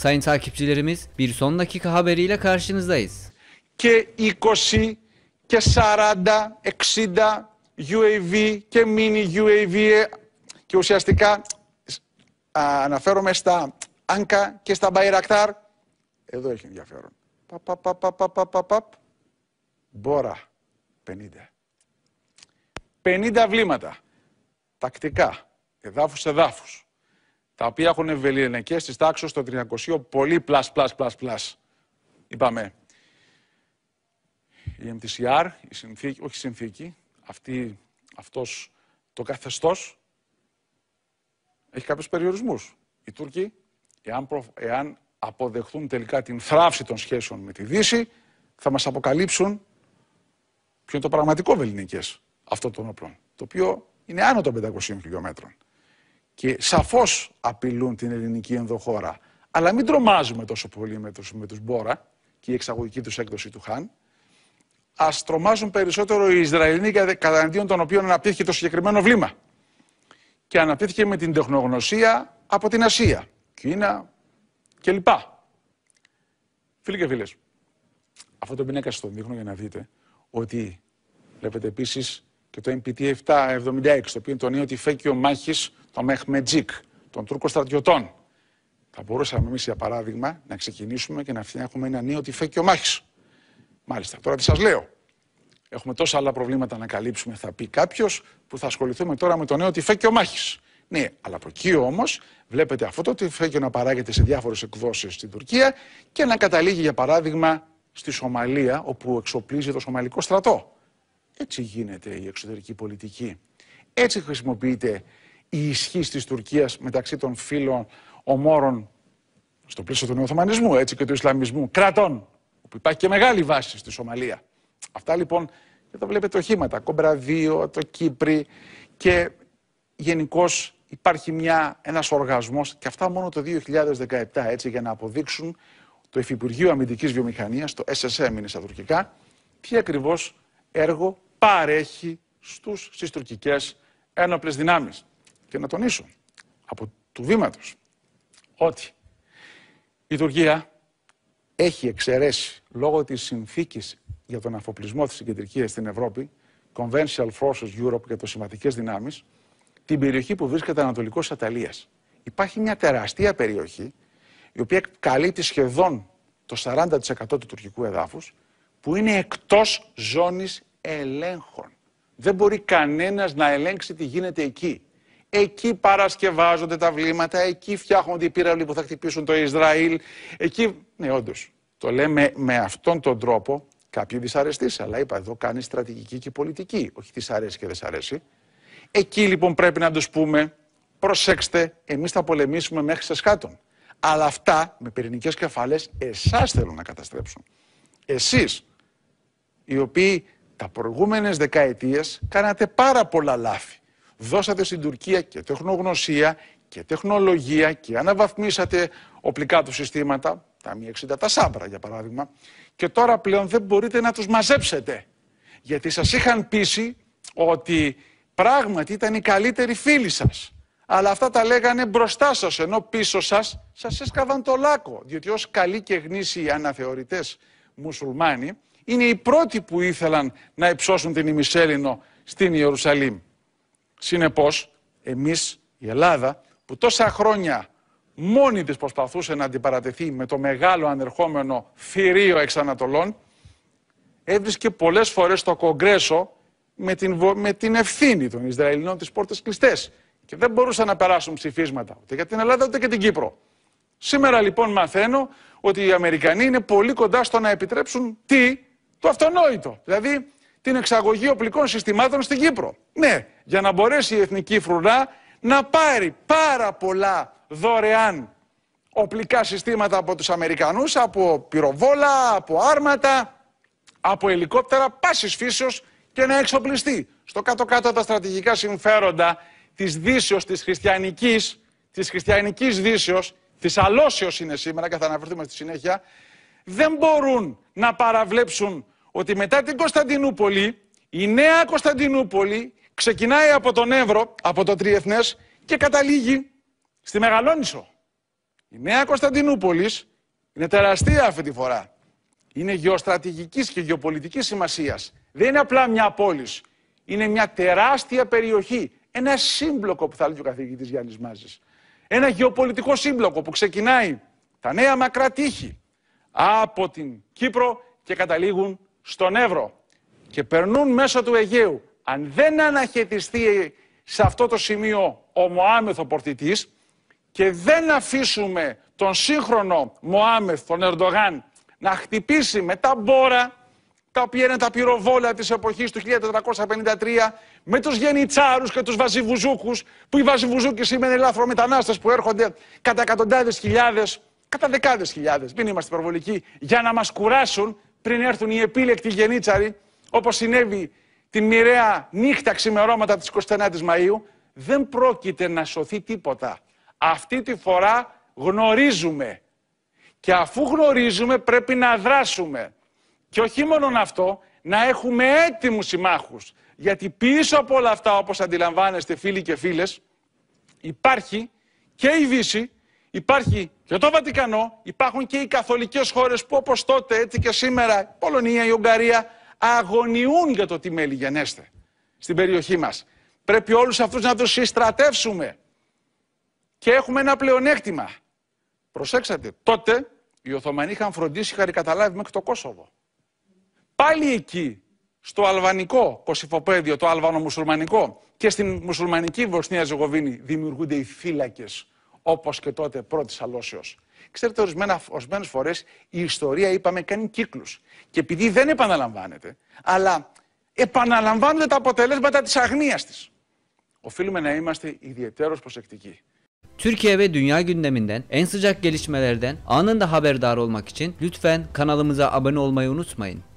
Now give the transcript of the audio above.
Sayın takipçilerimiz bir son dakika haberiyle karşınızdayız. Και 20 και 40, 60 UAV και mini UAV ε, και ουσιαστικά α, αναφέρομαι στα Anka και στα Bayraktar. Εδώ έχει ενδιαφέρον. Παπ, παπ, παπ, παπ, παπ, παπ. Μπόρα, 50. 50 βλήματα. Τακτικά. Εδάφους σε εδάφους τα οποία έχουν βεληνικές της τάξη των 300 πολύ πλασ, πλάς, πλάς, πλάς. Είπαμε, η MTCR, η συνθήκη, όχι η συνθήκη, αυτή, αυτός το καθεστώς έχει κάποιους περιορισμούς. Οι Τούρκοι, εάν, προ, εάν αποδεχθούν τελικά την θράψη των σχέσεων με τη Δύση, θα μας αποκαλύψουν ποιο είναι το πραγματικό βεληνικές αυτών των όπλων, το οποίο είναι άνω των 500 χιλιόμετρων και σαφώς απειλούν την ελληνική ενδοχώρα. Αλλά μην τρομάζουμε τόσο πολύ με τους, με τους Μπόρα και η εξαγωγική τους έκδοση του Χάν. Ας τρομάζουν περισσότερο οι Ισραηλοί κατά αντίον των οποίων αναπτύχθηκε το συγκεκριμένο βλήμα. Και αναπτύχθηκε με την τεχνογνωσία από την Ασία, Κίνα κλπ. Φίλοι και φίλες, αυτό το πίνακα στο δείχνω για να δείτε ότι βλέπετε επίσης και το MPT 776, το οποίο τονίζει ότι φέκιο μάχη τον Μεχμετζίκ, των Τούρκων στρατιωτών. Θα μπορούσαμε εμείς, για παράδειγμα, να ξεκινήσουμε και να φτιάχνουμε ένα νέο τυφέκιο μάχη. Μάλιστα. Τώρα τι σας λέω. Έχουμε τόσα άλλα προβλήματα να καλύψουμε, θα πει κάποιος, που θα ασχοληθούμε τώρα με το νέο τυφέκιο μάχη. Ναι, αλλά από εκεί όμως βλέπετε αυτό το τυφέκιο να παράγεται σε διάφορες εκδόσεις στην Τουρκία και να καταλήγει, για παράδειγμα, στη Σομαλία, όπου εξοπλίζει το Σομαλικό στρατό. Έτσι γίνεται η εξωτερική πολιτική. Έτσι χρησιμοποιείται η ισχύ της Τουρκίας μεταξύ των φίλων ομόρων στο πλαίσιο του Νεοθωμανισμού έτσι και του Ισλαμισμού κρατών, όπου υπάρχει και μεγάλη βάση στη Σομαλία. Αυτά λοιπόν, εδώ βλέπετε οχήματα, 2, το Κύπρι και γενικώς υπάρχει μια, ένας οργασμός και αυτά μόνο το 2017 έτσι για να αποδείξουν το Υφυπουργείο Αμυντικής Βιομηχανίας, το SSM είναι στα τουρκικά, τι ακριβώς έργο παρέχει στους, στις τουρκικές ένοπλες δυνάμεις και να τονίσω από του βήματος ότι η Τουρκία έχει εξαιρέσει λόγω της συνθήκης για τον αφοπλισμό της συγκεντρικής στην Ευρώπη, Conventional Forces Europe και το Σημαντικές Δυνάμεις, την περιοχή που βρίσκεται ανατολικός Αταλίας. Υπάρχει μια τεραστία περιοχή, η οποία καλύπτει σχεδόν το 40% του τουρκικού εδάφους, που είναι εκτός ζώνης ελέγχων. Δεν μπορεί κανένας να ελέγξει τι γίνεται εκεί. Εκεί παρασκευάζονται τα βλήματα, εκεί φτιάχνονται οι πύραυλοι που θα χτυπήσουν το Ισραήλ. Εκεί, ναι, όντως. Το λέμε με αυτόν τον τρόπο. Κάποιοι δυσαρεστείς, αλλά είπα εδώ κάνει στρατηγική και πολιτική. Όχι τις αρέσει και δεν αρέσει. Εκεί λοιπόν πρέπει να τους πούμε, προσέξτε, εμείς θα πολεμήσουμε μέχρι σε σκάτων. Αλλά αυτά με πυρηνικές κεφάλες εσάς θέλουν να καταστρέψουν. Εσείς, οι οποίοι τα προηγούμενες δεκαετίες κάνατε πάρα πολλά λάθη δώσατε στην Τουρκία και τεχνογνωσία και τεχνολογία και αναβαθμίσατε οπλικά του συστήματα, τα μη 60, τα Σάμπρα για παράδειγμα, και τώρα πλέον δεν μπορείτε να τους μαζέψετε. Γιατί σας είχαν πείσει ότι πράγματι ήταν οι καλύτεροι φίλοι σας. Αλλά αυτά τα λέγανε μπροστά σας, ενώ πίσω σας σας έσκαβαν το λάκκο. Διότι ως καλοί και γνήσιοι αναθεωρητές μουσουλμάνοι είναι οι πρώτοι που ήθελαν να υψώσουν την ημισέλινο στην Ιερουσαλήμ. Συνεπώς, εμείς η Ελλάδα που τόσα χρόνια μόνη της προσπαθούσε να αντιπαρατεθεί με το μεγάλο ανερχόμενο θηρίο εξ Ανατολών, έβρισκε πολλές φορές στο Κογκρέσο με την, με την ευθύνη των Ισραηλινών τις πόρτες κλειστές. Και δεν μπορούσαν να περάσουν ψηφίσματα ούτε για την Ελλάδα ούτε και την Κύπρο. Σήμερα λοιπόν μαθαίνω ότι οι Αμερικανοί είναι πολύ κοντά στο να επιτρέψουν τι, το αυτονόητο. Δηλαδή την εξαγωγή οπλικών συστημάτων στην Κύπρο. Ναι, για να μπορέσει η Εθνική Φρουρά να πάρει πάρα πολλά δωρεάν οπλικά συστήματα από τους Αμερικανούς, από πυροβόλα, από άρματα, από ελικόπτερα πάσης φύσεως και να εξοπλιστεί. Στο κάτω-κάτω τα στρατηγικά συμφέροντα της Δύσεως, της χριστιανικής, της χριστιανικής Δύσεως, της αλώσεως είναι σήμερα και θα αναφερθούμε στη συνέχεια, δεν μπορούν να παραβλέψουν ότι μετά την Κωνσταντινούπολη, η νέα Κωνσταντινούπολη ξεκινάει από τον Εύρο, από το Τριεθνές και καταλήγει στη Μεγαλόνισο. Η νέα Κωνσταντινούπολη είναι τεραστία αυτή τη φορά. Είναι γεωστρατηγικής και γεωπολιτικής σημασίας. Δεν είναι απλά μια πόλης. Είναι μια τεράστια περιοχή. Ένα σύμπλοκο που θα λέει ο καθηγητής Γιάννης Μάζης. Ένα γεωπολιτικό σύμπλοκο που ξεκινάει τα νέα μακρά τείχη από την Κύπρο και καταλήγουν στον Εύρο και περνούν μέσω του Αιγαίου, αν δεν αναχαιτιστεί σε αυτό το σημείο ο Μωάμεθ ο πορτητής και δεν αφήσουμε τον σύγχρονο Μωάμεθ, τον Ερντογάν, να χτυπήσει με τα μπόρα, τα οποία είναι τα πυροβόλα της εποχής του 1453, με τους γενιτσάρους και τους βαζιβουζούκους, που οι βαζιβουζούκοι σήμερα είναι μετανάστες που έρχονται κατά εκατοντάδες χιλιάδες, κατά δεκάδες χιλιάδες, μην είμαστε υπερβολικοί, για να μας κουράσουν, πριν έρθουν οι επίλεκτοι γενίτσαροι, όπως συνέβη τη μοιραία νύχτα ξημερώματα της 29ης Μαΐου, δεν πρόκειται να σωθεί τίποτα. Αυτή τη φορά γνωρίζουμε. Και αφού γνωρίζουμε πρέπει να δράσουμε. Και όχι μόνο αυτό, να έχουμε έτοιμους συμμάχους. Γιατί πίσω από όλα αυτά, όπως αντιλαμβάνεστε φίλοι και φίλες, υπάρχει και η Δύση Υπάρχει και το Βατικανό, υπάρχουν και οι καθολικές χώρες που όπως τότε, έτσι και σήμερα, η Πολωνία, η Ουγγαρία, αγωνιούν για το τι μέλη γενέστε στην περιοχή μας. Πρέπει όλους αυτούς να τους συστρατεύσουμε. Και έχουμε ένα πλεονέκτημα. Προσέξατε, τότε οι Οθωμανοί είχαν φροντίσει, είχαν καταλάβει μέχρι το Κόσοβο. Πάλι εκεί, στο αλβανικό κοσυφοπέδιο, το αλβανο-μουσουλμανικό και στην μουσουλμανική Βοσνία Ζεγοβίνη δημιουργούνται οι φύλακες όπως και τότε πρώτης αλώσεως. Ξέρετε, ορισμένες φορές η ιστορία, είπαμε, κάνει κύκλους. Και επειδή δεν επαναλαμβάνεται, αλλά επαναλαμβάνονται τα αποτελέσματα της αγνίας της. Οφείλουμε να είμαστε ιδιαίτερως προσεκτικοί. Türkiye ve dünya gündeminden, en sıcak gelişmelerden anında haberdar olmak için lütfen kanalımıza abone olmayı unutmayın.